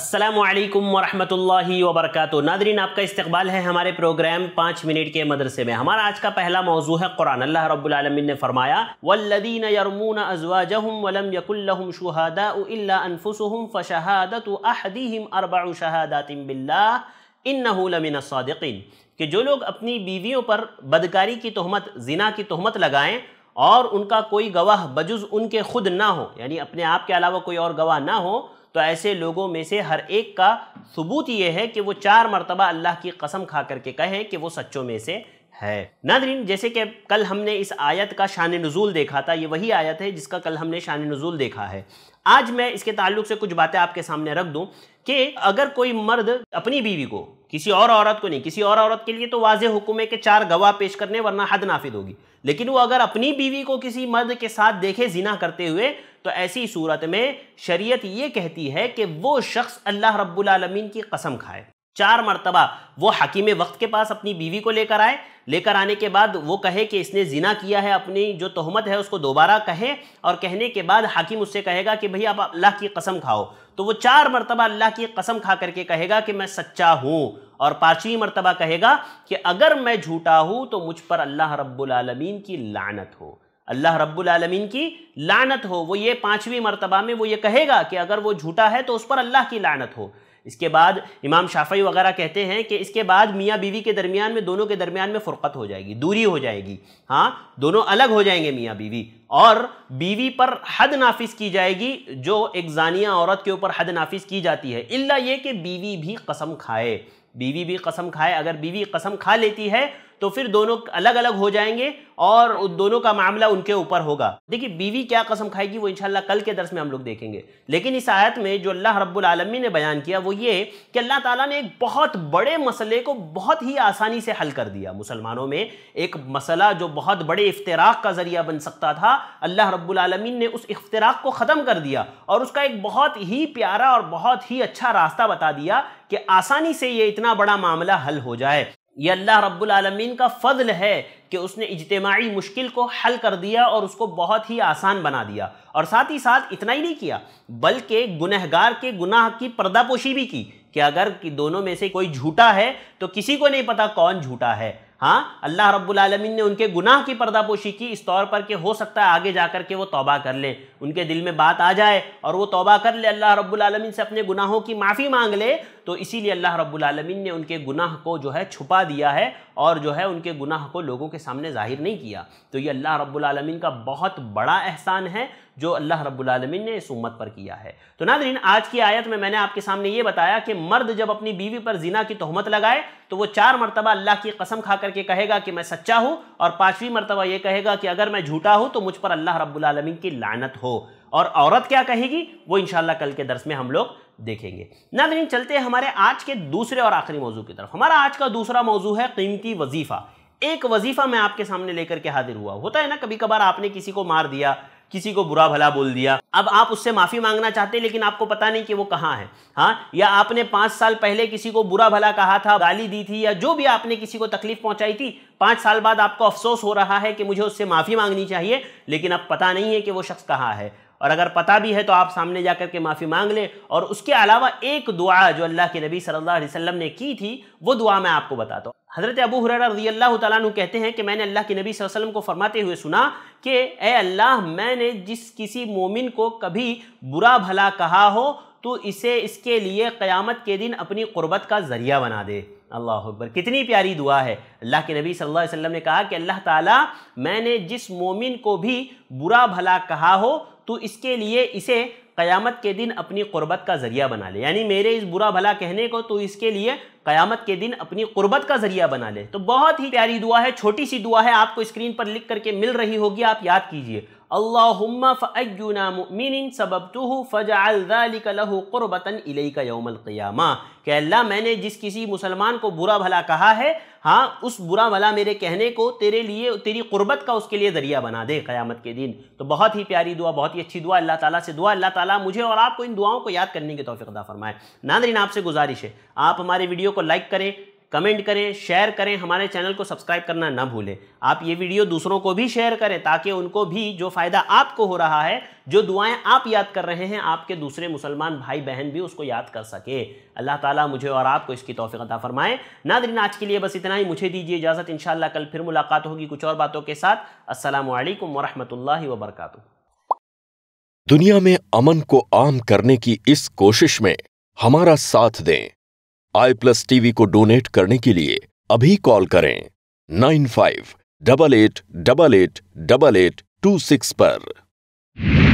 असलकम वरहमल work Nadreen आपका इस्तबाल है हमारे प्रोग्राम पाँच मिनट के मदरसे में हमारा आज का पहला मौजू है कुरान अल्लाह रब्लमिन ने फरमाया वल्लदीन यरमून वलम यकुल्लम शहादाफुसम फ़शहादत अहदीम अरबा बिल्ला सदकिन कि जो लोग अपनी बीवियों पर बदकारी की तहमत जिना की तहमत लगाएँ और उनका कोई गवाह बजुज़ उनके खुद ना हो यानी अपने आप के अलावा कोई और गवाह ना हो तो ऐसे लोगों में से हर एक का सबूत ये है कि वो चार मरतबा अल्लाह की कसम खा करके कहें कि वो सच्चों में से है नादरीन जैसे कि कल हमने इस आयत का शान नज़ुल देखा था ये वही आयत है जिसका कल हमने शान नज़ुल देखा है आज मैं इसके ताल्लुक से कुछ बातें आपके सामने रख दूं कि अगर कोई मर्द अपनी बीवी को किसी और औरत को नहीं किसी और औरत के लिए तो वाज हुकुम है कि चार गवाह पेश करने वरना हद नाफिद होगी लेकिन वो अगर अपनी बीवी को किसी मर्द के साथ देखे जिना करते हुए तो ऐसी सूरत में शरीयत ये कहती है कि वो शख्स अल्लाह रब्बुल की कसम खाए चार मरतबा वो हकीम वक्त के पास अपनी बीवी को लेकर आए लेकर आने के बाद वो कहे कि इसने जिना किया है अपनी जो तहमत है उसको दोबारा कहे और कहने के बाद हाकिम उससे कहेगा कि भई आप अल्लाह की कसम खाओ तो वो चार मरतबा अल्लाह की कसम खा करके कहेगा कि मैं सच्चा हूँ और पाँचवीं मरतबा कहेगा कि अगर मैं झूठा हूँ तो मुझ पर अल्लाह रब्बुल की लानत हो अल्लाह रब्बुल आलमीन की लानत हो वो ये पांचवी मरतबा में वो ये कहेगा कि अगर वो झूठा है तो उस पर अल्लाह की लानत हो इसके बाद इमाम शाफी वगैरह कहते हैं कि इसके बाद मियाँ बीवी के दरमियान में दोनों के दरमियान में फ़ुरक़त हो जाएगी दूरी हो जाएगी हाँ दोनों अलग हो जाएंगे मियाँ बीवी और बीवी पर हद नाफिस की जाएगी जो एक जानिया औरत के ऊपर हद नाफिस की जाती है इल्ला ये कि बीवी भी कसम खाए बीवी भी कसम खाए अगर बीवी कसम खा लेती है तो फिर दोनों अलग अलग हो जाएंगे और दोनों का मामला उनके ऊपर होगा देखिए बीवी क्या कसम खाएगी वो इंशाल्लाह कल के दर्स में हम लोग देखेंगे लेकिन इस आयत में जो अल्लाह रब्बुल ने बयान किया वो ये कि अल्लाह ताला ने एक बहुत बड़े मसले को बहुत ही आसानी से हल कर दिया मुसलमानों में एक मसला जो बहुत बड़े इफ्तराक का ज़रिया बन सकता था अल्लाह रब्बुलमीन ने उस इख्तराक को ख़त्म कर दिया और उसका एक बहुत ही प्यारा और बहुत ही अच्छा रास्ता बता दिया कि आसानी से ये इतना बड़ा मामला हल हो जाए ये अल्लाह रब्बुलमीन का फ़ल है कि उसने इजतमाही मुश्किल को हल कर दिया और उसको बहुत ही आसान बना दिया और साथ ही साथ इतना ही नहीं किया बल्कि गुनहगार के गुनाह की पर्दापोशी भी की कि अगर कि दोनों में से कोई झूठा है तो किसी को नहीं पता कौन झूठा है हाँ अल्लाह रब्बुलमीन ने उनके गुनाह की पर्दापोशी की इस तौर पर कि हो सकता है आगे जा कर के वो तौबा कर लें उनके दिल में बात आ जाए और वो तौबा कर ले अल्लाह रब्बुलमीन से अपने गुनाहों की माफ़ी मांग ले तो इसीलिए अल्लाह रब्बुलमीन ने उनके गुनाह को जो है छुपा दिया है और जो है उनके गुनाह को लोगों के सामने ज़ाहिर नहीं किया तो ये अल्लाह रब्बुलमीन का बहुत बड़ा एहसान है जो अल्लाह रब्बुलमिन ने इस उम्मत पर किया है तो नादरीन आज की आयत में मैंने आपके सामने ये बताया कि मर्द जब अपनी बीवी पर जीना की तहमत लगाए तो वो चार मरतबा अल्लाह की कसम खा करके कहेगा कि मैं सच्चा हूँ और पाँचवीं मरतबा ये कहेगा कि अगर मैं झूठा हूँ तो मुझ पर अल्लाह रब्बुलमिन की लानत हो और औरत क्या कहेगी वो इनशाला कल के दर्स में हम लोग देखेंगे नादरीन चलते हैं हमारे आज के दूसरे और आखिरी मौजू की तरफ हमारा आज का दूसरा मौजू है कीमती वजीफ़ा एक वजीफ़ा मैं आपके सामने लेकर के हाजिर हुआ होता है ना कभी कभार आपने किसी को मार दिया किसी को बुरा भला बोल दिया अब आप उससे माफ़ी मांगना चाहते हैं लेकिन आपको पता नहीं कि वो कहाँ है हाँ या आपने पाँच साल पहले किसी को बुरा भला कहा था गाली दी थी या जो भी आपने किसी को तकलीफ पहुँचाई थी पाँच साल बाद आपको अफसोस हो रहा है कि मुझे उससे माफ़ी मांगनी चाहिए लेकिन अब पता नहीं है कि वो शख्स कहाँ है और अगर पता भी है तो आप सामने जा के माफ़ी मांग लें और उसके अलावा एक दुआ जो अल्लाह के नबी सल्लल्लाहु अलैहि वसल्लम ने की थी वो दुआ मैं आपको बताता हूँ हज़रत अबू हुररा रजी अल्लाह तु कहते हैं कि मैंने अल्लाह के नबी वसल्लम को फरमाते हुए सुना कि ए अल्लाह मैंने जिस किसी मोमिन को कभी बुरा भला कहा हो तो इसे इसके लिए क़यामत के दिन अपनी क़ुरबत का ज़रिया बना दे अल्लाह अकबर कितनी प्यारी दुआ है अल्लाह के नबी सल्लल्लाहु अलैहि वसल्लम ने कहा कि अल्लाह ताला मैंने जिस मोमिन को भी बुरा भला कहा हो तो इसके लिए इसे क़यामत के दिन अपनी क़ुरबत का ज़रिया बना ले यानी मेरे इस बुरा भला कहने को तो इसके लिए क़यामत के दिन अपनी क़ुरबत का ज़रिया बना ले तो बहुत ही प्यारी दुआ है छोटी सी दुआ है आपको स्क्रीन पर लिख करके मिल रही होगी आप याद कीजिए अल्लाहुम्मा फ़अयुना मुमिन सबबतुहु फ़जअल ज़ालिका लहु क़ुरबतन इलैका यौमल क़ियामा कि अल्लाह मैंने जिस किसी मुसलमान को बुरा भला कहा है हाँ उस बुरा भला मेरे कहने को तेरे लिए तेरी क़ुरबत का उसके लिए ज़रिया बना दे क़यामत के दिन तो बहुत ही प्यारी दुआ बहुत ही अच्छी दुआ अल्लाह ताला से दुआ अल्लाह ताला मुझे और आपको इन दुआओं को याद करने की तोफ़ी फ़रमाए नादरीन आपसे गुजारिश है आप हमारे वीडियो को लाइक करें कमेंट करें शेयर करें हमारे चैनल को सब्सक्राइब करना ना भूलें आप ये वीडियो दूसरों को भी शेयर करें ताकि उनको भी जो फ़ायदा आपको हो रहा है जो दुआएं आप याद कर रहे हैं आपके दूसरे मुसलमान भाई बहन भी उसको याद कर सके अल्लाह ताला मुझे और आपको इसकी तोफ़ी अदा ना नादरीन आज के लिए बस इतना ही मुझे दीजिए इजाज़त इन कल फिर मुलाकात होगी कुछ और बातों के साथ असलम वरहमल वरक दुनिया में अमन को आम करने की इस कोशिश में हमारा साथ दें आई प्लस टीवी को डोनेट करने के लिए अभी कॉल करें nine five double eight double eight double eight two six पर